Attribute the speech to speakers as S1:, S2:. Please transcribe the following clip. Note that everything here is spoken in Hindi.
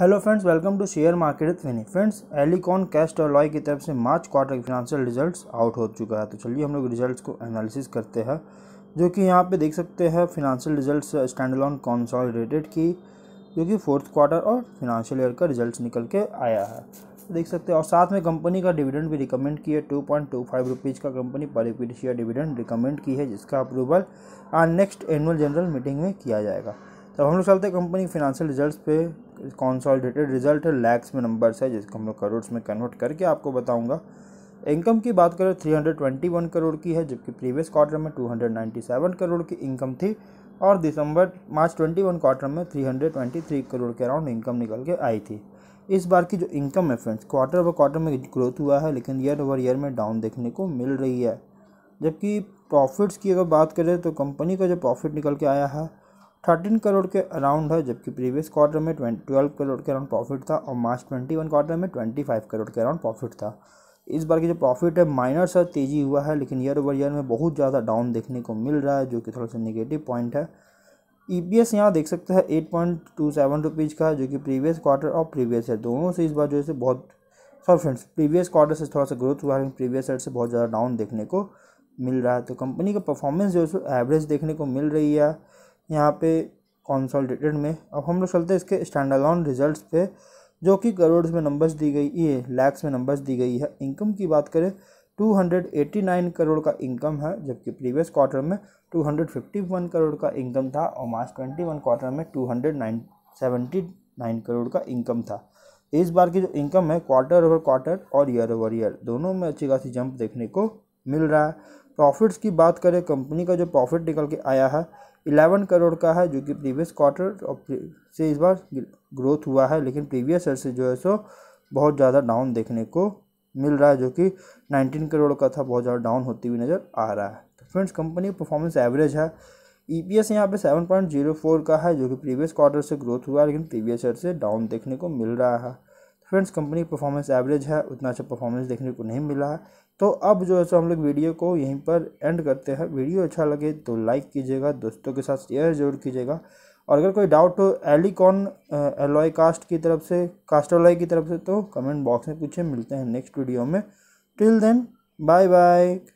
S1: hello friends welcome to share market with विनी friends Alicon Castalloy की तरफ से March quarter financial results out हो चुका है तो चलिए हम लोग रिजल्ट्स को एनालिसिस करते हैं जो कि यहाँ पे देख सकते हैं financial results standalone consolidated की जो कि फोर्थ क्वार्टर और फिनेंशियल ईयर का रिजल्ट निकल के आया है तो देख सकते हैं और साथ में कंपनी का डिविडेंड भी रिकमेंड किया two point two five rupees का कंपनी पर इक्विटी शेयर डिविडेंड रिकमेंड की है जिसका approval next annual general meeting में किया जाएगा तो हम लोग चलते कंपनी फिनंशियल रिजल्ट्स पे कॉन्सॉलिडेटेड रिजल्ट है लैक्स में नंबर्स है जिसको हम लोग करोड़ में कन्वर्ट करके आपको बताऊँगा इनकम की बात करें three hundred twenty one crore की है जबकि प्रीवियस क्वार्टर में two hundred ninety seven crore की इनकम थी और December March twenty one quarter में three hundred twenty three crore के अराउंड इनकम निकल के आई थी इस बार की जो इनकम है फ्रेंड्स क्वार्टर ओवर क्वार्टर में ग्रोथ हुआ है लेकिन ईयर ओवर ईयर में डाउन देखने को मिल रही है जबकि प्रॉफिट्स की अगर बात करें तो कंपनी का जो प्रॉफिट निकल के आया है थर्टीन करोड़ के अराउंड है जबकि प्रीवियस क्वार्टर में ट्वेल्व करोड़ के अराउंड प्रॉफिट था और मार्च ट्वेंटी वन क्वार्टर में ट्वेंटी फाइव करोड़ के अराउंड प्रॉफिट था इस बार की जो प्रॉफिट है माइनर सा तेज़ी हुआ है लेकिन ईयर ओवर ईयर में बहुत ज़्यादा डाउन देखने को मिल रहा है जो कि थोड़ा सा निगेटिव पॉइंट है ई पी एस यहाँ देख सकते हैं eight point two seven rupees का जो कि प्रीवियस क्वार्टर और प्रीवियस ईयर दोनों से इस बार जो है बहुत सॉरी फ्रेंड्स प्रीवियस क्वार्टर से थोड़ा सा ग्रोथ हुआ है प्रीवियस ईयर से बहुत ज़्यादा डाउन देखने को मिल रहा है तो कंपनी का परफॉर्मेंस जो है एवरेज देखने को मिल रही है यहाँ पे कॉन्सॉलिडेटेड में अब हम लोग चलते हैं इसके स्टैंडलॉन रिजल्ट्स रिजल्ट पे जो कि करोड़ में नंबर्स दी गई है लैक्स में नंबर्स दी गई है इनकम की बात करें 289 करोड़ का इनकम है जबकि प्रीवियस क्वार्टर में 251 करोड़ का इनकम था और मार्च 21 क्वार्टर में 279 करोड़ का इनकम था इस बार की जो इनकम है क्वार्टर ओवर क्वार्टर और ईयर ओवर ईयर दोनों में अच्छी खासी जंप देखने को मिल रहा है प्रॉफिट्स की बात करें कंपनी का जो प्रॉफिट निकल के आया है इलेवन करोड़ का है जो कि प्रीवियस क्वार्टर से इस बार ग्रोथ हुआ है लेकिन प्रीवियस ईयर से जो है सो बहुत ज़्यादा डाउन देखने को मिल रहा है जो कि नाइनटीन करोड़ का था बहुत ज़्यादा डाउन होती हुई नज़र आ रहा है तो फ्रेंड्स कंपनी परफॉर्मेंस एवरेज है ई पी एस यहाँ पर सेवन पॉइंट जीरो फोर का है जो कि प्रीवियस क्वार्टर से ग्रोथ हुआ है लेकिन प्रीवियस ईयर से डाउन देखने को मिल रहा है फ्रेंड्स कंपनी परफॉर्मेंस एवरेज है उतना अच्छा परफॉर्मेंस देखने को नहीं मिला है तो अब जो है सो हम लोग वीडियो को यहीं पर एंड करते हैं वीडियो अच्छा लगे तो लाइक कीजिएगा दोस्तों के साथ शेयर जरूर कीजिएगा और अगर कोई डाउट हो एलिकॉन एलॉय कास्ट की तरफ से कास्ट एलॉय की तरफ से तो कमेंट बॉक्स में पूछे मिलते हैं नेक्स्ट वीडियो में टिल देन बाय बाय